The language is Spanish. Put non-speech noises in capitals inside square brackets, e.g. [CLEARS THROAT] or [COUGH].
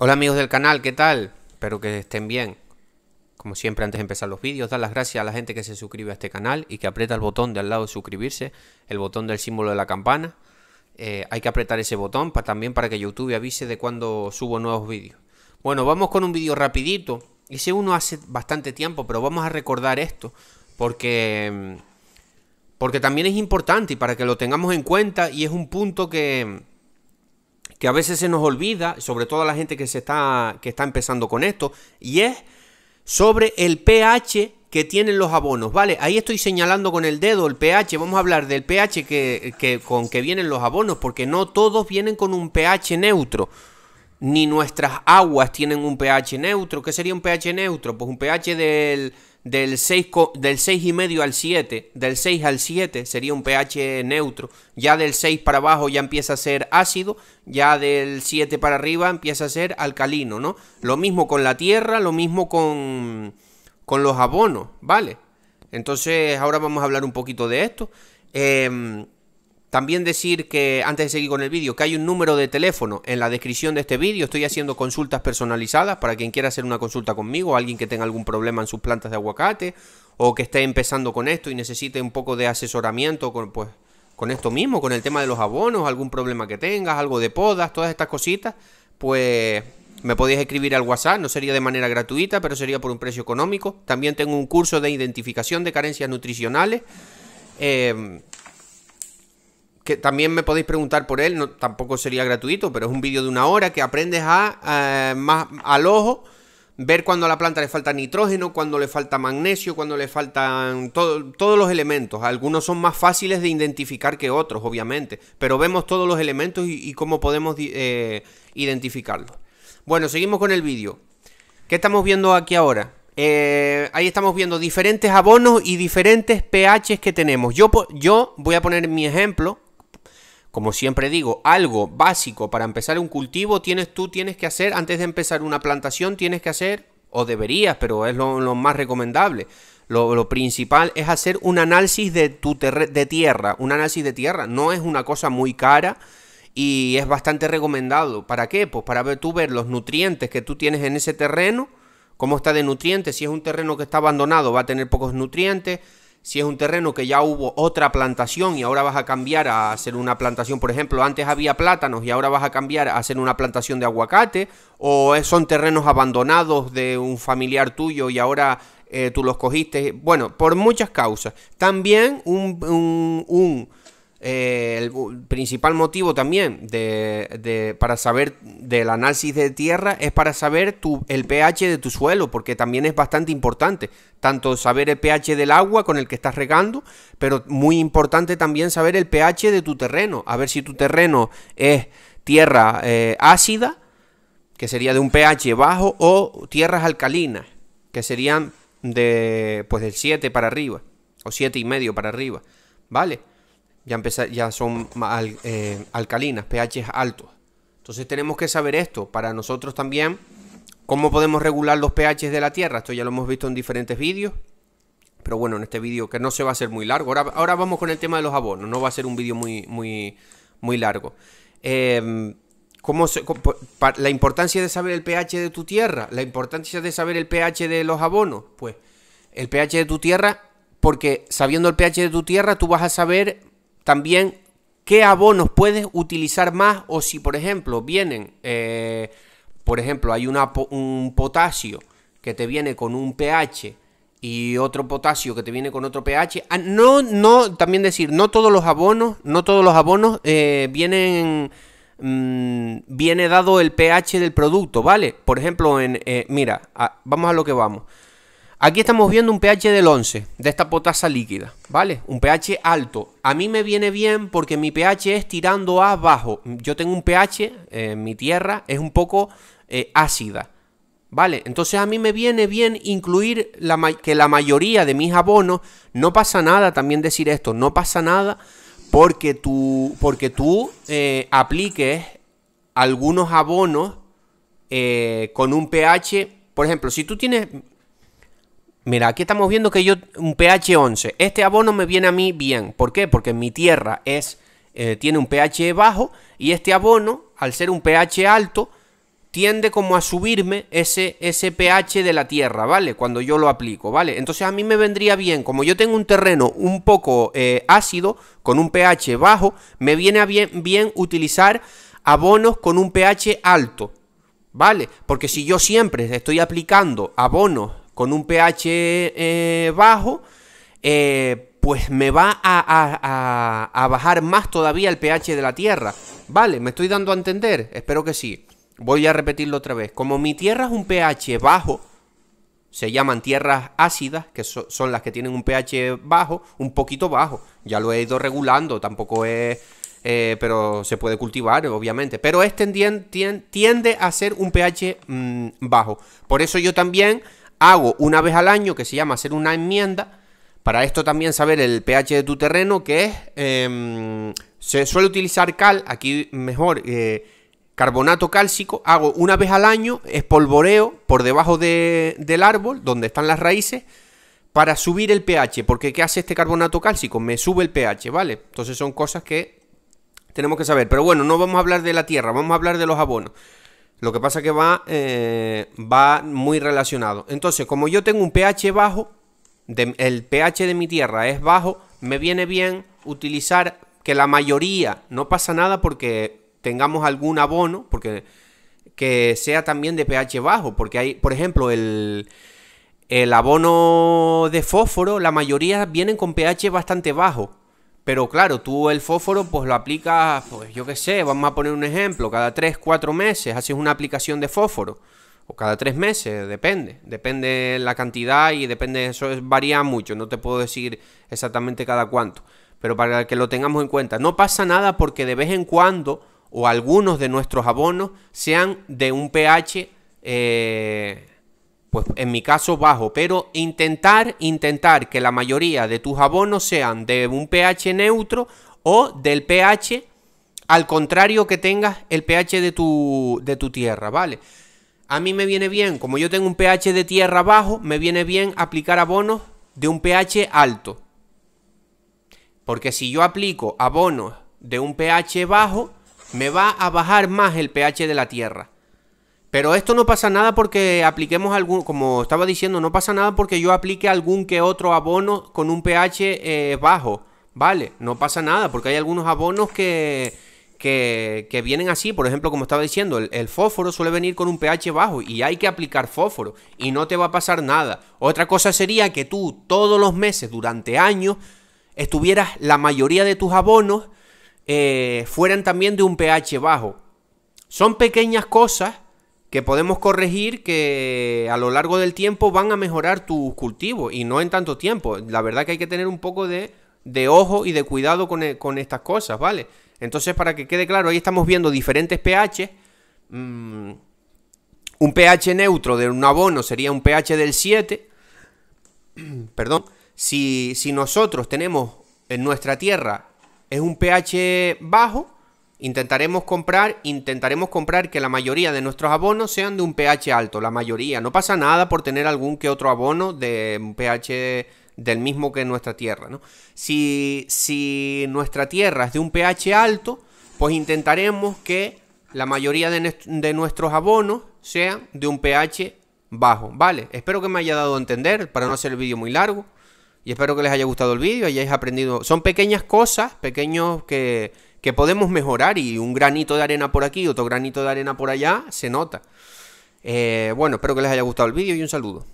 Hola amigos del canal, ¿qué tal? Espero que estén bien. Como siempre antes de empezar los vídeos, dar las gracias a la gente que se suscribe a este canal y que aprieta el botón de al lado de suscribirse, el botón del símbolo de la campana. Eh, hay que apretar ese botón para, también para que YouTube avise de cuando subo nuevos vídeos. Bueno, vamos con un vídeo rapidito. Hice uno hace bastante tiempo, pero vamos a recordar esto porque, mm, porque también es importante y para que lo tengamos en cuenta y es un punto que que a veces se nos olvida, sobre todo a la gente que, se está, que está empezando con esto, y es sobre el pH que tienen los abonos, ¿vale? Ahí estoy señalando con el dedo el pH, vamos a hablar del pH que, con que vienen los abonos, porque no todos vienen con un pH neutro, ni nuestras aguas tienen un pH neutro. ¿Qué sería un pH neutro? Pues un pH del del 6,5 del 6 y medio al 7, del 6 al 7 sería un pH neutro, ya del 6 para abajo ya empieza a ser ácido, ya del 7 para arriba empieza a ser alcalino, ¿no? Lo mismo con la tierra, lo mismo con, con los abonos, ¿vale? Entonces ahora vamos a hablar un poquito de esto. Eh, también decir que, antes de seguir con el vídeo, que hay un número de teléfono en la descripción de este vídeo. Estoy haciendo consultas personalizadas para quien quiera hacer una consulta conmigo, alguien que tenga algún problema en sus plantas de aguacate o que esté empezando con esto y necesite un poco de asesoramiento con, pues, con esto mismo, con el tema de los abonos, algún problema que tengas, algo de podas, todas estas cositas, pues me podéis escribir al WhatsApp, no sería de manera gratuita, pero sería por un precio económico. También tengo un curso de identificación de carencias nutricionales. Eh, también me podéis preguntar por él, no, tampoco sería gratuito, pero es un vídeo de una hora que aprendes a, eh, más al ojo, ver cuando a la planta le falta nitrógeno, cuando le falta magnesio, cuando le faltan todos los elementos. Algunos son más fáciles de identificar que otros, obviamente, pero vemos todos los elementos y, cómo podemos eh, identificarlos. Bueno, seguimos con el vídeo. ¿Qué estamos viendo aquí ahora? Eh, ahí estamos viendo diferentes abonos y diferentes pHs que tenemos. Yo, yo voy a poner mi ejemplo como siempre digo, algo básico para empezar un cultivo tienes tú tienes que hacer antes de empezar una plantación tienes que hacer o deberías, pero es lo, más recomendable. Lo, principal es hacer un análisis de tu de tierra, un análisis de tierra. No es una cosa muy cara y es bastante recomendado. ¿Para qué? Pues para tú ver los nutrientes que tú tienes en ese terreno, cómo está de nutrientes. Si es un terreno que está abandonado, va a tener pocos nutrientes si es un terreno que ya hubo otra plantación y ahora vas a cambiar a hacer una plantación, por ejemplo, antes había plátanos y ahora vas a cambiar a hacer una plantación de aguacate, o son terrenos abandonados de un familiar tuyo y ahora eh, tú los cogiste, bueno, por muchas causas. También un, un, un eh, el principal motivo también de, para saber del análisis de tierra es para saber tu, el pH de tu suelo, porque también es bastante importante, tanto saber el pH del agua con el que estás regando, pero muy importante también saber el pH de tu terreno, a ver si tu terreno es tierra eh, ácida, que sería de un pH bajo, o tierras alcalinas, que serían de pues del 7 para arriba, o siete y medio para arriba, ¿vale? ya, empezar, ya son eh, alcalinas, pH altos. Entonces tenemos que saber esto para nosotros también. ¿Cómo podemos regular los pH de la tierra? Esto ya lo hemos visto en diferentes vídeos. Pero bueno, en este vídeo que no se va a hacer muy largo. Ahora, vamos con el tema de los abonos. No va a ser un vídeo muy, muy, muy largo. Eh, la importancia de saber el pH de tu tierra. La importancia de saber el pH de los abonos. Pues el pH de tu tierra porque sabiendo el pH de tu tierra, tú vas a saber también, ¿qué abonos puedes utilizar más? O si, por ejemplo, vienen, eh, por ejemplo, hay un potasio que te viene con un pH y otro potasio que te viene con otro pH. Ah, no, no, también decir, no todos los abonos, no todos los abonos eh, vienen mm, viene dado el pH del producto, ¿vale? Por ejemplo, en, eh, mira, ah, vamos a lo que vamos. Aquí estamos viendo un pH del 11 de esta potasa líquida, ¿vale? Un pH alto. A mí me viene bien porque mi pH es tirando a bajo. Yo tengo un pH, eh, en mi tierra es un poco eh, ácida, ¿vale? Entonces a mí me viene bien incluir que la mayoría de mis abonos, no pasa nada, también decir esto, no pasa nada porque tú, porque tú eh, apliques algunos abonos con un pH. Por ejemplo, si tú tienes Mira, aquí estamos viendo que yo un pH 11. Este abono me viene a mí bien. ¿Por qué? Porque mi tierra es, eh, tiene un pH bajo y este abono, al ser un pH alto, tiende como a subirme ese, pH de la tierra, ¿vale? Cuando yo lo aplico, ¿vale? Entonces a mí me vendría bien, como yo tengo un terreno un poco eh, ácido, con un pH bajo, me viene bien, bien utilizar abonos con un pH alto, ¿vale? Porque si yo siempre estoy aplicando abonos con un pH eh, bajo, eh, pues me va a, bajar más todavía el pH de la tierra. Vale, ¿me estoy dando a entender? Espero que sí. Voy a repetirlo otra vez. Como mi tierra es un pH bajo, se llaman tierras ácidas, que son las que tienen un pH bajo, un poquito bajo. Ya lo he ido regulando, tampoco es... Eh, pero se puede cultivar, obviamente. Pero este tiende, a ser un pH mm, bajo. Por eso yo también hago una vez al año que se llama hacer una enmienda. Para esto también saber el pH de tu terreno, que es... Em, se suele utilizar cal, aquí mejor eh, carbonato cálcico, hago una vez al año espolvoreo por debajo del árbol, donde están las raíces, para subir el pH, porque ¿qué hace este carbonato cálcico? Me sube el pH, ¿vale? Entonces son cosas que tenemos que saber. Pero bueno, no vamos a hablar de la tierra, vamos a hablar de los abonos. Lo que pasa que va, eh, va muy relacionado. Entonces, como yo tengo un pH bajo, el pH de mi tierra es bajo, me viene bien utilizar que la mayoría, no pasa nada porque tengamos algún abono, porque que sea también de pH bajo, porque hay, por ejemplo, el, el abono de fósforo, la mayoría vienen con pH bastante bajo. Pero claro, tú el fósforo pues lo aplicas, pues yo qué sé, vamos a poner un ejemplo, cada 3, 4 meses haces una aplicación de fósforo. O cada 3 meses, depende. Depende la cantidad y depende, eso varía mucho, no te puedo decir exactamente cada cuánto. Pero para que lo tengamos en cuenta, no pasa nada porque de vez en cuando o algunos de nuestros abonos sean de un pH... Eh, pues en mi caso bajo, pero intentar, intentar que la mayoría de tus abonos sean de un pH neutro o del pH al contrario que tengas el pH de tu, de tu tierra, ¿vale? A mí me viene bien, como yo tengo un pH de tierra bajo, me viene bien aplicar abonos de un pH alto. Porque si yo aplico abonos de un pH bajo, me va a bajar más el pH de la tierra. Pero esto no pasa nada porque apliquemos algún, como estaba diciendo, no pasa nada porque yo aplique algún que otro abono con un pH eh, bajo. Vale, no pasa nada porque hay algunos abonos que, que, que vienen así. Por ejemplo, como estaba diciendo, el, fósforo suele venir con un pH bajo y hay que aplicar fósforo y no te va a pasar nada. Otra cosa sería que tú todos los meses durante años estuvieras, la mayoría de tus abonos eh, fueran también de un pH bajo. Son pequeñas cosas que podemos corregir que a lo largo del tiempo van a mejorar tus cultivos y no en tanto tiempo. La verdad que hay que tener un poco de, de ojo y de cuidado con, e, estas cosas, ¿vale? Entonces, para que quede claro, ahí estamos viendo diferentes pH. Mm, un pH neutro de un abono sería un pH del 7. [CLEARS THROAT] Perdón. Si, si nosotros tenemos en nuestra tierra es un pH bajo, Intentaremos comprar, intentaremos comprar que la mayoría de nuestros abonos sean de un pH alto, la mayoría. No pasa nada por tener algún que otro abono de un pH del mismo que nuestra tierra, ¿no? Si, si nuestra tierra es de un pH alto, pues intentaremos que la mayoría de, de nuestros abonos sean de un pH bajo, ¿vale? Espero que me haya dado a entender para no hacer el vídeo muy largo y espero que les haya gustado el vídeo, hayáis aprendido. Son pequeñas cosas, pequeños que que podemos mejorar y un granito de arena por aquí, otro granito de arena por allá, se nota. Eh, bueno, espero que les haya gustado el vídeo y un saludo.